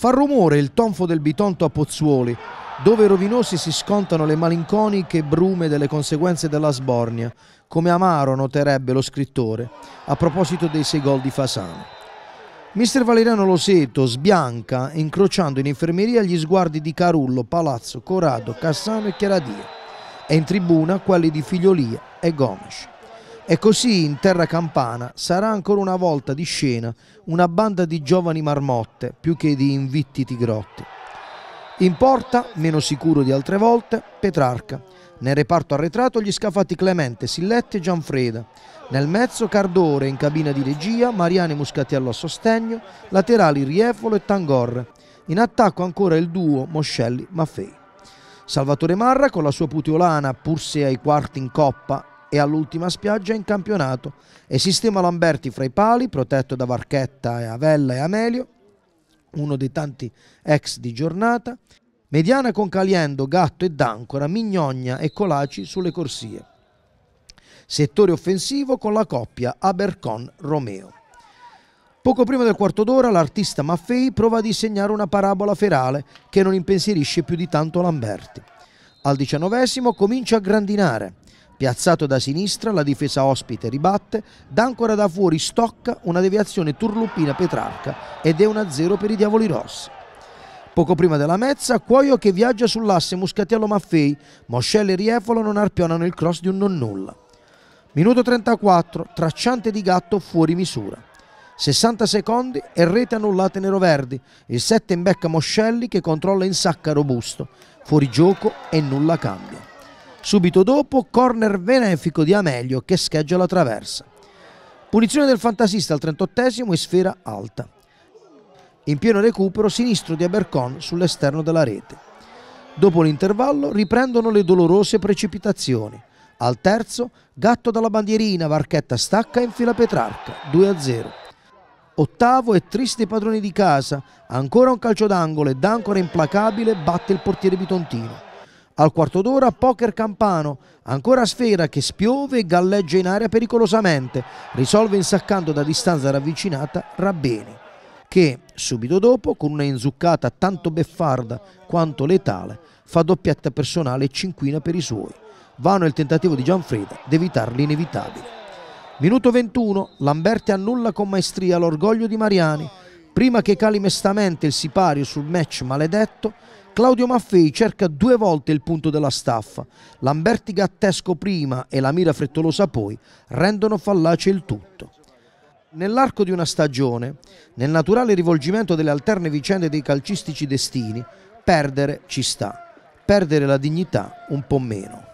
Fa rumore il tonfo del Bitonto a Pozzuoli, dove rovinosi si scontano le malinconiche brume delle conseguenze della sbornia, come amaro noterebbe lo scrittore a proposito dei sei gol di Fasano. Mister Valeriano Loseto sbianca incrociando in infermeria gli sguardi di Carullo, Palazzo, Corrado, Cassano e Chiaradia e in tribuna quelli di Figliolia e Gomes. E così in terra campana sarà ancora una volta di scena una banda di giovani marmotte più che di invittiti grotti. In porta, meno sicuro di altre volte, Petrarca. Nel reparto arretrato gli scafati Clemente, Silletti e Gianfreda. Nel mezzo Cardore in cabina di regia, Mariani Muscatiello a sostegno, laterali Riefolo e Tangorre. In attacco ancora il duo Moscelli-Maffei. Salvatore Marra con la sua putiolana, pur se ai quarti in coppa, e all'ultima spiaggia in campionato e sistema Lamberti fra i pali, protetto da Varchetta e Avella e Amelio, uno dei tanti ex di giornata, mediana con Caliendo, Gatto e D'Ancora, Mignogna e Colaci sulle corsie. Settore offensivo con la coppia Abercon-Romeo. Poco prima del quarto d'ora l'artista Maffei prova a disegnare una parabola ferale che non impensierisce più di tanto Lamberti. Al diciannovesimo comincia a grandinare. Piazzato da sinistra, la difesa ospite ribatte, D'Ancora da fuori stocca una deviazione turlupina Petrarca ed è 1-0 per i diavoli rossi. Poco prima della mezza, Cuoio che viaggia sull'asse Muscatiello-Maffei, Moscelli e Riefolo non arpionano il cross di un non nulla. Minuto 34, tracciante di gatto fuori misura. 60 secondi e rete annullata Verdi, il 7 in becca Moscelli che controlla in sacca robusto. Fuori gioco e nulla cambia. Subito dopo, corner benefico di Amelio che scheggia la traversa. Punizione del fantasista al 38 esimo e sfera alta. In pieno recupero sinistro di Abercon sull'esterno della rete. Dopo l'intervallo riprendono le dolorose precipitazioni. Al terzo, gatto dalla bandierina, Varchetta stacca e infila Petrarca, 2-0. Ottavo e triste padroni di casa, ancora un calcio d'angolo e D'Ancora implacabile batte il portiere bitontino. Al quarto d'ora poker campano, ancora sfera che spiove e galleggia in aria pericolosamente, risolve insaccando da distanza ravvicinata Rabbeni, che subito dopo con una inzuccata tanto beffarda quanto letale fa doppietta personale e cinquina per i suoi. Vano il tentativo di Gianfreda di evitare l'inevitabile. Minuto 21, Lamberti annulla con maestria l'orgoglio di Mariani, prima che cali mestamente il sipario sul match maledetto Claudio Maffei cerca due volte il punto della staffa, Lamberti Gattesco prima e la mira frettolosa poi rendono fallace il tutto. Nell'arco di una stagione, nel naturale rivolgimento delle alterne vicende dei calcistici destini, perdere ci sta, perdere la dignità un po' meno.